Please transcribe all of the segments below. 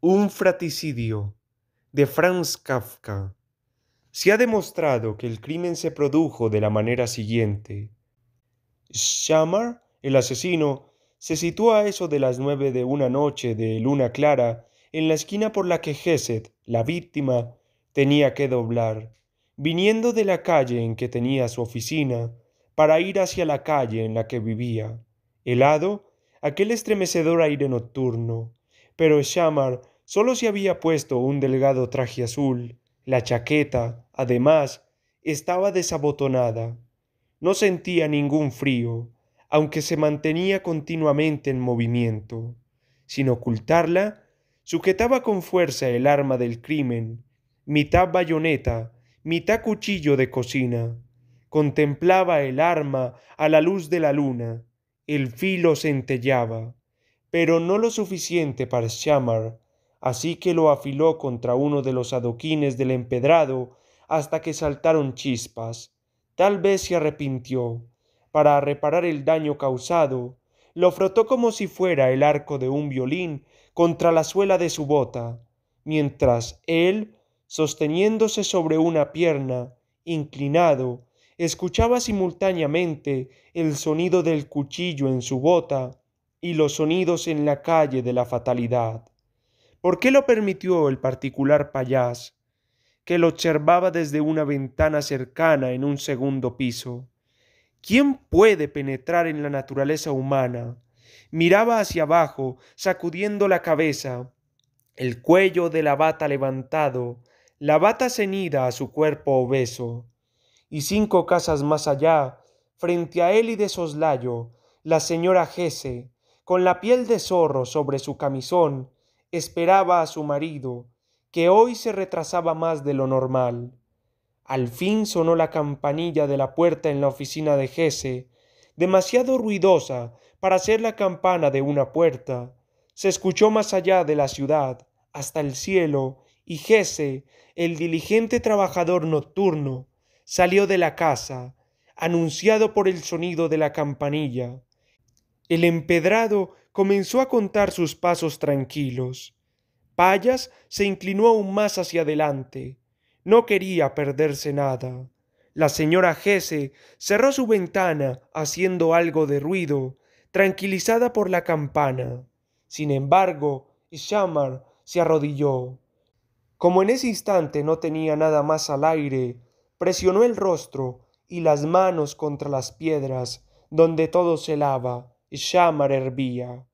Un fratricidio de Franz Kafka. Se ha demostrado que el crimen se produjo de la manera siguiente. Schammer, el asesino, se situó a eso de las nueve de una noche de luna clara en la esquina por la que Gesed, la víctima, tenía que doblar, viniendo de la calle en que tenía su oficina para ir hacia la calle en la que vivía, helado aquel estremecedor aire nocturno, pero Shamar solo se había puesto un delgado traje azul. La chaqueta, además, estaba desabotonada. No sentía ningún frío, aunque se mantenía continuamente en movimiento. Sin ocultarla, sujetaba con fuerza el arma del crimen, mitad bayoneta, mitad cuchillo de cocina. Contemplaba el arma a la luz de la luna. El filo centellaba pero no lo suficiente para chamar, así que lo afiló contra uno de los adoquines del empedrado hasta que saltaron chispas. Tal vez se arrepintió. Para reparar el daño causado, lo frotó como si fuera el arco de un violín contra la suela de su bota, mientras él, sosteniéndose sobre una pierna, inclinado, escuchaba simultáneamente el sonido del cuchillo en su bota y los sonidos en la calle de la fatalidad. ¿Por qué lo permitió el particular payas, que lo observaba desde una ventana cercana en un segundo piso? ¿Quién puede penetrar en la naturaleza humana? Miraba hacia abajo, sacudiendo la cabeza, el cuello de la bata levantado, la bata ceñida a su cuerpo obeso. Y cinco casas más allá, frente a él y de soslayo, la señora Gese, con la piel de zorro sobre su camisón, esperaba a su marido, que hoy se retrasaba más de lo normal. Al fin sonó la campanilla de la puerta en la oficina de Gese, demasiado ruidosa para ser la campana de una puerta. Se escuchó más allá de la ciudad, hasta el cielo, y Jesse, el diligente trabajador nocturno, salió de la casa, anunciado por el sonido de la campanilla. El empedrado comenzó a contar sus pasos tranquilos. Payas se inclinó aún más hacia adelante. No quería perderse nada. La señora Gese cerró su ventana haciendo algo de ruido, tranquilizada por la campana. Sin embargo, Shamar se arrodilló. Como en ese instante no tenía nada más al aire, presionó el rostro y las manos contra las piedras donde todo se lava Shamar hervía.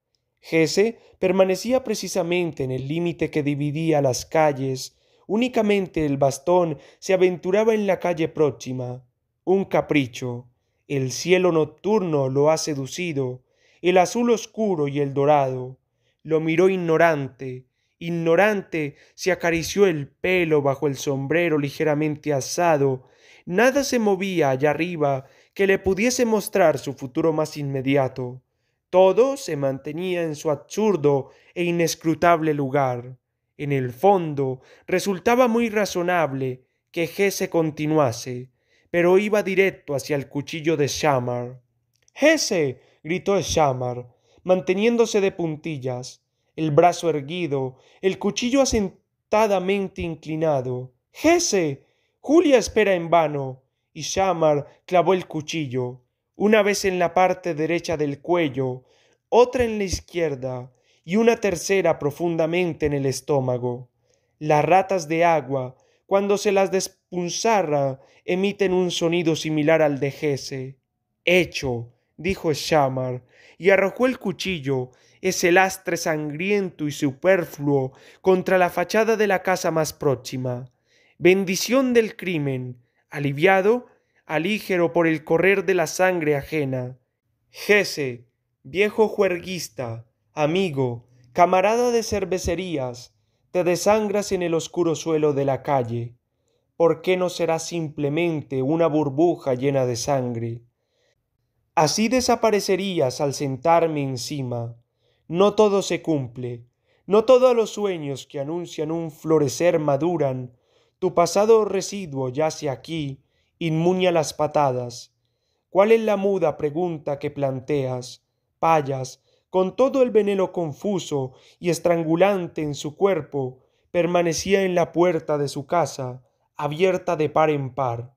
jesse permanecía precisamente en el límite que dividía las calles. Únicamente el bastón se aventuraba en la calle próxima. Un capricho. El cielo nocturno lo ha seducido, el azul oscuro y el dorado. Lo miró ignorante. Ignorante se acarició el pelo bajo el sombrero ligeramente asado. Nada se movía allá arriba que le pudiese mostrar su futuro más inmediato. Todo se mantenía en su absurdo e inescrutable lugar. En el fondo, resultaba muy razonable que Jesse continuase, pero iba directo hacia el cuchillo de Shamar. Jesse gritó Shamar, manteniéndose de puntillas, el brazo erguido, el cuchillo asentadamente inclinado. Jesse Julia espera en vano y Shamar clavó el cuchillo, una vez en la parte derecha del cuello, otra en la izquierda y una tercera profundamente en el estómago. Las ratas de agua, cuando se las despunzara, emiten un sonido similar al de Jesse. Hecho, dijo Shamar, y arrojó el cuchillo, ese lastre sangriento y superfluo, contra la fachada de la casa más próxima. Bendición del crimen. Aliviado, alígero por el correr de la sangre ajena. Jesse, viejo juerguista, amigo, camarada de cervecerías, te desangras en el oscuro suelo de la calle. ¿Por qué no será simplemente una burbuja llena de sangre? Así desaparecerías al sentarme encima. No todo se cumple, no todos los sueños que anuncian un florecer maduran. Tu pasado residuo yace aquí, inmune las patadas. ¿Cuál es la muda pregunta que planteas? Payas, con todo el veneno confuso y estrangulante en su cuerpo, permanecía en la puerta de su casa, abierta de par en par.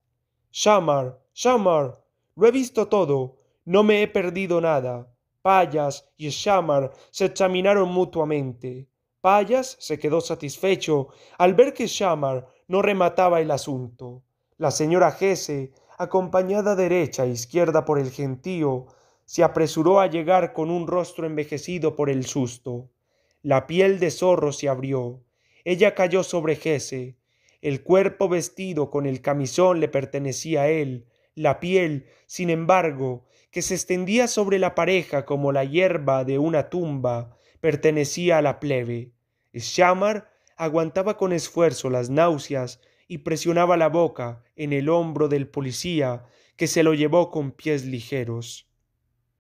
Shamar, Shamar, lo he visto todo, no me he perdido nada. Payas y Shamar se examinaron mutuamente. Payas se quedó satisfecho al ver que Shamar no remataba el asunto. La señora Gese, acompañada derecha e izquierda por el gentío, se apresuró a llegar con un rostro envejecido por el susto. La piel de zorro se abrió. Ella cayó sobre Gese. El cuerpo vestido con el camisón le pertenecía a él. La piel, sin embargo, que se extendía sobre la pareja como la hierba de una tumba, pertenecía a la plebe. Shamar aguantaba con esfuerzo las náuseas y presionaba la boca en el hombro del policía que se lo llevó con pies ligeros.